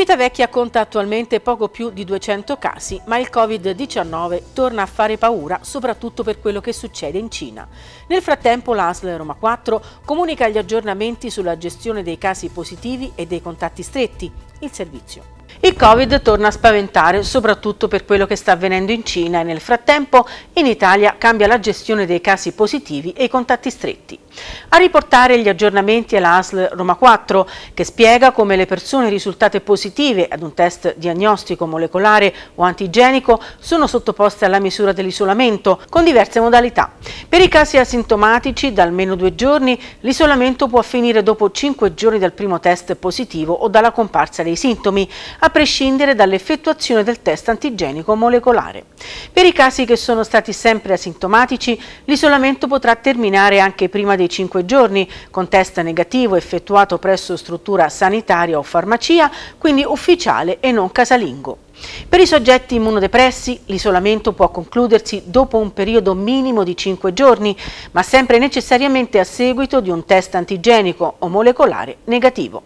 Civitavecchia conta attualmente poco più di 200 casi, ma il Covid-19 torna a fare paura, soprattutto per quello che succede in Cina. Nel frattempo l'ASL Roma 4 comunica gli aggiornamenti sulla gestione dei casi positivi e dei contatti stretti, il servizio il Covid torna a spaventare, soprattutto per quello che sta avvenendo in Cina e nel frattempo in Italia cambia la gestione dei casi positivi e i contatti stretti. A riportare gli aggiornamenti è l'ASL Roma 4, che spiega come le persone risultate positive ad un test diagnostico molecolare o antigenico sono sottoposte alla misura dell'isolamento, con diverse modalità. Per i casi asintomatici, da almeno due giorni, l'isolamento può finire dopo cinque giorni dal primo test positivo o dalla comparsa dei sintomi. A a prescindere dall'effettuazione del test antigenico molecolare. Per i casi che sono stati sempre asintomatici, l'isolamento potrà terminare anche prima dei 5 giorni, con test negativo effettuato presso struttura sanitaria o farmacia, quindi ufficiale e non casalingo. Per i soggetti immunodepressi l'isolamento può concludersi dopo un periodo minimo di 5 giorni, ma sempre necessariamente a seguito di un test antigenico o molecolare negativo.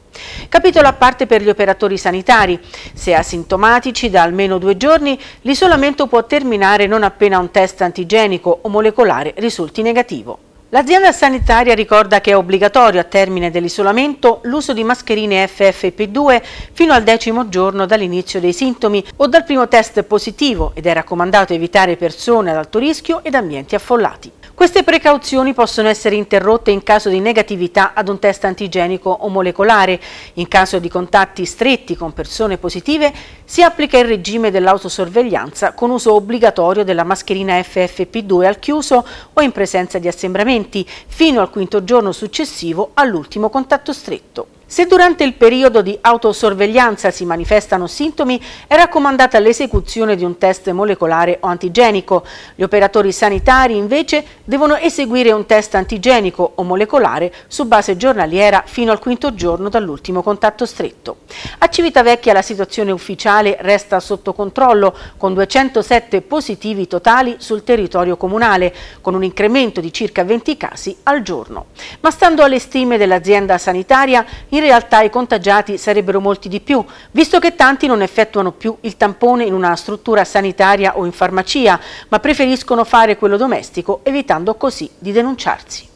Capitolo a parte per gli operatori sanitari. Se asintomatici da almeno due giorni, l'isolamento può terminare non appena un test antigenico o molecolare risulti negativo. L'azienda sanitaria ricorda che è obbligatorio a termine dell'isolamento l'uso di mascherine FFP2 fino al decimo giorno dall'inizio dei sintomi o dal primo test positivo ed è raccomandato evitare persone ad alto rischio ed ambienti affollati. Queste precauzioni possono essere interrotte in caso di negatività ad un test antigenico o molecolare, in caso di contatti stretti con persone positive si applica il regime dell'autosorveglianza con uso obbligatorio della mascherina FFP2 al chiuso o in presenza di assembramenti fino al quinto giorno successivo all'ultimo contatto stretto. Se durante il periodo di autosorveglianza si manifestano sintomi, è raccomandata l'esecuzione di un test molecolare o antigenico. Gli operatori sanitari invece devono eseguire un test antigenico o molecolare su base giornaliera fino al quinto giorno dall'ultimo contatto stretto. A Civitavecchia la situazione ufficiale totale resta sotto controllo, con 207 positivi totali sul territorio comunale, con un incremento di circa 20 casi al giorno. Ma stando alle stime dell'azienda sanitaria, in realtà i contagiati sarebbero molti di più, visto che tanti non effettuano più il tampone in una struttura sanitaria o in farmacia, ma preferiscono fare quello domestico, evitando così di denunciarsi.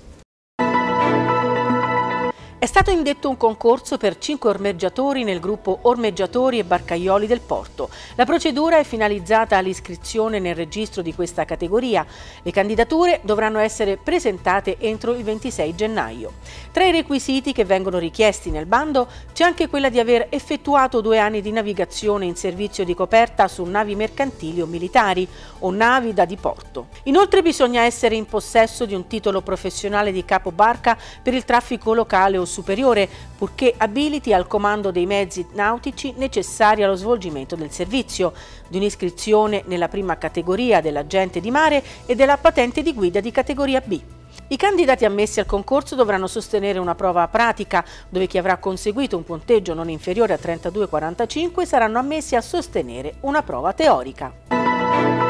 È stato indetto un concorso per 5 ormeggiatori nel gruppo Ormeggiatori e Barcaioli del Porto. La procedura è finalizzata all'iscrizione nel registro di questa categoria. Le candidature dovranno essere presentate entro il 26 gennaio. Tra i requisiti che vengono richiesti nel bando c'è anche quella di aver effettuato due anni di navigazione in servizio di coperta su navi mercantili o militari o navi da diporto. Inoltre bisogna essere in possesso di un titolo professionale di capo barca per il traffico locale o superiore, purché abiliti al comando dei mezzi nautici necessari allo svolgimento del servizio, di un'iscrizione nella prima categoria dell'agente di mare e della patente di guida di categoria B. I candidati ammessi al concorso dovranno sostenere una prova pratica, dove chi avrà conseguito un punteggio non inferiore a 32,45 saranno ammessi a sostenere una prova teorica.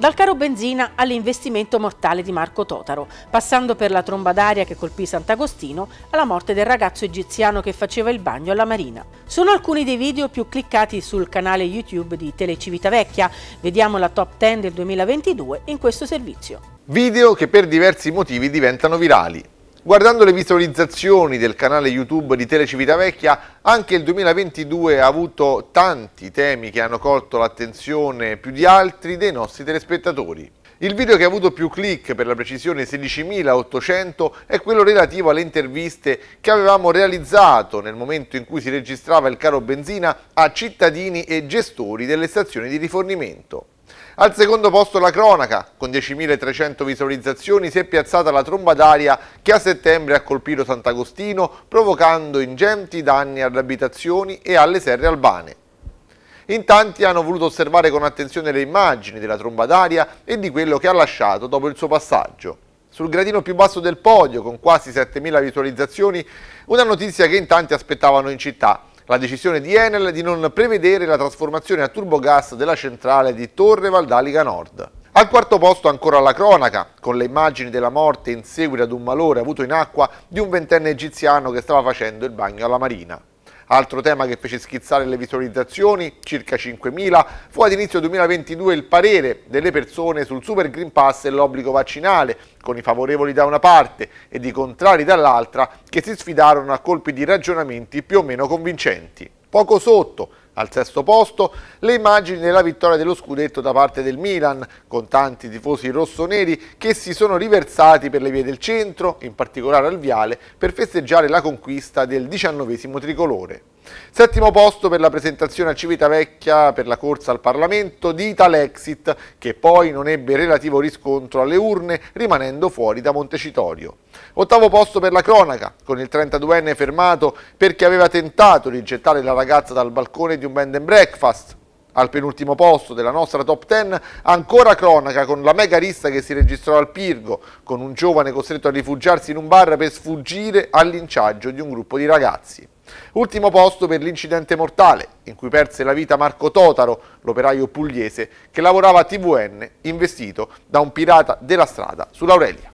Dal caro benzina all'investimento mortale di Marco Totaro, passando per la tromba d'aria che colpì Sant'Agostino alla morte del ragazzo egiziano che faceva il bagno alla Marina. Sono alcuni dei video più cliccati sul canale YouTube di Telecivita Vecchia. Vediamo la top 10 del 2022 in questo servizio. Video che per diversi motivi diventano virali. Guardando le visualizzazioni del canale YouTube di Telecivita Vecchia, anche il 2022 ha avuto tanti temi che hanno colto l'attenzione più di altri dei nostri telespettatori. Il video che ha avuto più click, per la precisione 16.800, è quello relativo alle interviste che avevamo realizzato nel momento in cui si registrava il caro benzina a cittadini e gestori delle stazioni di rifornimento. Al secondo posto la cronaca, con 10.300 visualizzazioni si è piazzata la tromba d'aria che a settembre ha colpito Sant'Agostino provocando ingenti danni alle abitazioni e alle serre albane. In tanti hanno voluto osservare con attenzione le immagini della tromba d'aria e di quello che ha lasciato dopo il suo passaggio. Sul gradino più basso del podio, con quasi 7.000 visualizzazioni, una notizia che in tanti aspettavano in città, la decisione di Enel di non prevedere la trasformazione a turbogas della centrale di Torre Valdaliga Nord. Al quarto posto ancora la cronaca, con le immagini della morte in seguito ad un malore avuto in acqua di un ventenne egiziano che stava facendo il bagno alla marina. Altro tema che fece schizzare le visualizzazioni, circa 5.000, fu ad inizio 2022 il parere delle persone sul Super Green Pass e l'obbligo vaccinale, con i favorevoli da una parte ed i contrari dall'altra, che si sfidarono a colpi di ragionamenti più o meno convincenti. Poco sotto, al sesto posto le immagini della vittoria dello scudetto da parte del Milan, con tanti tifosi rossoneri che si sono riversati per le vie del centro, in particolare al Viale, per festeggiare la conquista del diciannovesimo tricolore. Settimo posto per la presentazione a Civitavecchia per la corsa al Parlamento di Italexit, che poi non ebbe relativo riscontro alle urne, rimanendo fuori da Montecitorio. Ottavo posto per la cronaca, con il 32enne fermato perché aveva tentato di gettare la ragazza dal balcone di un bed and breakfast, al penultimo posto della nostra top 10, ancora cronaca con la mega rissa che si registrò al Pirgo, con un giovane costretto a rifugiarsi in un bar per sfuggire al linciaggio di un gruppo di ragazzi. Ultimo posto per l'incidente mortale, in cui perse la vita Marco Totaro, l'operaio pugliese, che lavorava a TVN investito da un pirata della strada sull'Aurelia.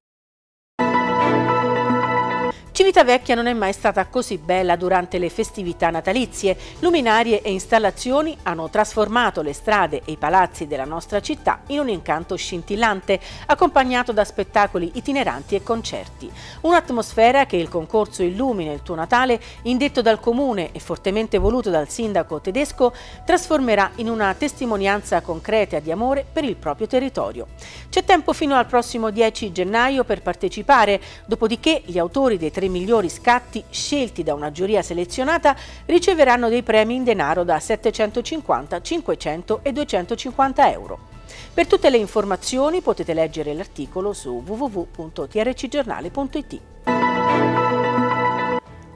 Civitavecchia non è mai stata così bella durante le festività natalizie. Luminarie e installazioni hanno trasformato le strade e i palazzi della nostra città in un incanto scintillante, accompagnato da spettacoli itineranti e concerti. Un'atmosfera che il concorso Illumine il tuo Natale, indetto dal comune e fortemente voluto dal sindaco tedesco, trasformerà in una testimonianza concreta di amore per il proprio territorio. C'è tempo fino al prossimo 10 gennaio per partecipare, dopodiché gli autori dei tre migliori scatti scelti da una giuria selezionata riceveranno dei premi in denaro da 750, 500 e 250 euro. Per tutte le informazioni potete leggere l'articolo su www.trcgiornale.it.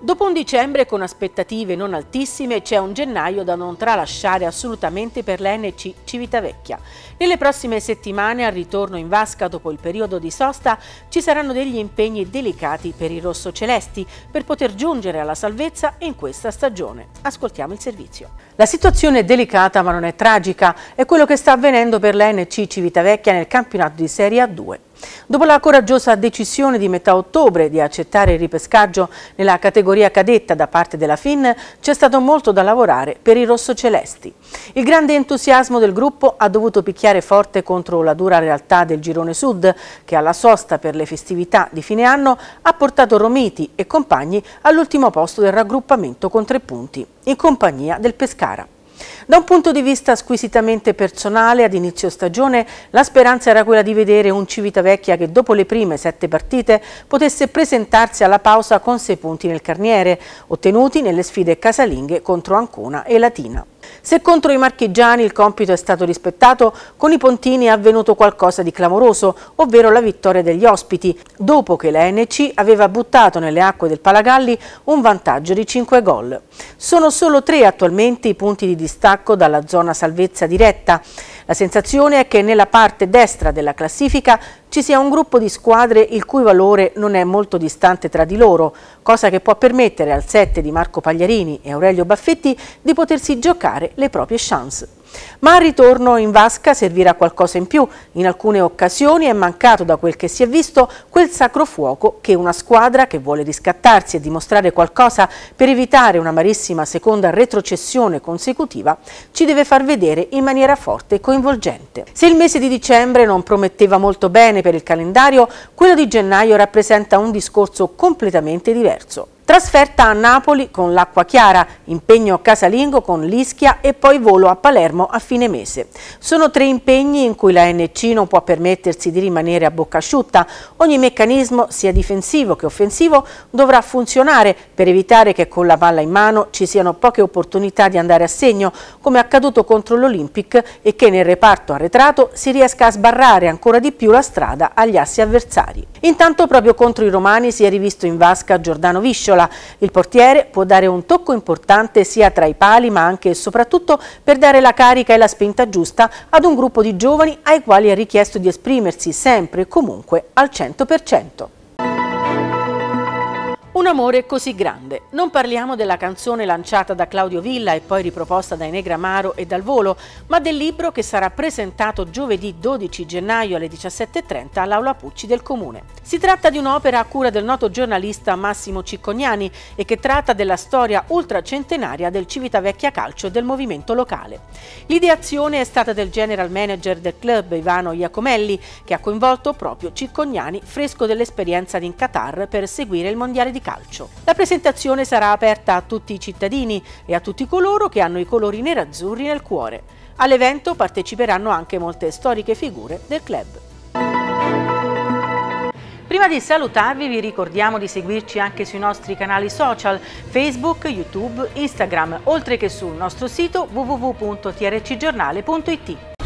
Dopo un dicembre con aspettative non altissime c'è un gennaio da non tralasciare assolutamente per l'NC Civitavecchia. Nelle prossime settimane al ritorno in vasca dopo il periodo di sosta ci saranno degli impegni delicati per i rossocelesti per poter giungere alla salvezza in questa stagione. Ascoltiamo il servizio. La situazione è delicata ma non è tragica, è quello che sta avvenendo per la Civitavecchia nel campionato di Serie A2. Dopo la coraggiosa decisione di metà ottobre di accettare il ripescaggio nella categoria cadetta da parte della FIN, c'è stato molto da lavorare per i rossocelesti. Il grande entusiasmo del gruppo ha dovuto picchiare forte contro la dura realtà del Girone Sud, che alla sosta per le festività di fine anno ha portato Romiti e compagni all'ultimo posto del raggruppamento con tre punti in compagnia del Pescara. Da un punto di vista squisitamente personale, ad inizio stagione, la speranza era quella di vedere un Civitavecchia che dopo le prime sette partite potesse presentarsi alla pausa con sei punti nel carniere, ottenuti nelle sfide casalinghe contro Ancona e Latina. Se contro i marchigiani il compito è stato rispettato, con i Pontini è avvenuto qualcosa di clamoroso, ovvero la vittoria degli ospiti, dopo che la NC aveva buttato nelle acque del Palagalli un vantaggio di 5 gol. Sono solo tre attualmente i punti di distacco dalla zona salvezza diretta. La sensazione è che nella parte destra della classifica ci sia un gruppo di squadre il cui valore non è molto distante tra di loro, cosa che può permettere al 7 di Marco Pagliarini e Aurelio Baffetti di potersi giocare le proprie chance. Ma al ritorno in vasca servirà qualcosa in più. In alcune occasioni è mancato da quel che si è visto quel sacro fuoco che una squadra che vuole riscattarsi e dimostrare qualcosa per evitare una un'amarissima seconda retrocessione consecutiva ci deve far vedere in maniera forte e coinvolgente. Se il mese di dicembre non prometteva molto bene per il calendario, quello di gennaio rappresenta un discorso completamente diverso. Trasferta a Napoli con l'Acqua Chiara, impegno casalingo con l'Ischia e poi volo a Palermo a fine mese. Sono tre impegni in cui la NC non può permettersi di rimanere a bocca asciutta. Ogni meccanismo, sia difensivo che offensivo, dovrà funzionare per evitare che con la palla in mano ci siano poche opportunità di andare a segno, come accaduto contro l'Olympic e che nel reparto arretrato si riesca a sbarrare ancora di più la strada agli assi avversari. Intanto proprio contro i romani si è rivisto in vasca Giordano Visciola piccola. Il portiere può dare un tocco importante sia tra i pali ma anche e soprattutto per dare la carica e la spinta giusta ad un gruppo di giovani ai quali è richiesto di esprimersi sempre e comunque al 100%. Un amore così grande. Non parliamo della canzone lanciata da Claudio Villa e poi riproposta da dai Amaro e dal Volo, ma del libro che sarà presentato giovedì 12 gennaio alle 17.30 all'Aula Pucci del Comune. Si tratta di un'opera a cura del noto giornalista Massimo Ciccognani e che tratta della storia ultracentenaria del Civitavecchia Calcio e del movimento locale. L'ideazione è stata del general manager del club Ivano Iacomelli, che ha coinvolto proprio Ciccognani, fresco dell'esperienza in Qatar per seguire il Mondiale di Calcio calcio. La presentazione sarà aperta a tutti i cittadini e a tutti coloro che hanno i colori nerazzurri nel cuore. All'evento parteciperanno anche molte storiche figure del club. Prima di salutarvi vi ricordiamo di seguirci anche sui nostri canali social Facebook, YouTube, Instagram, oltre che sul nostro sito www.trcgiornale.it.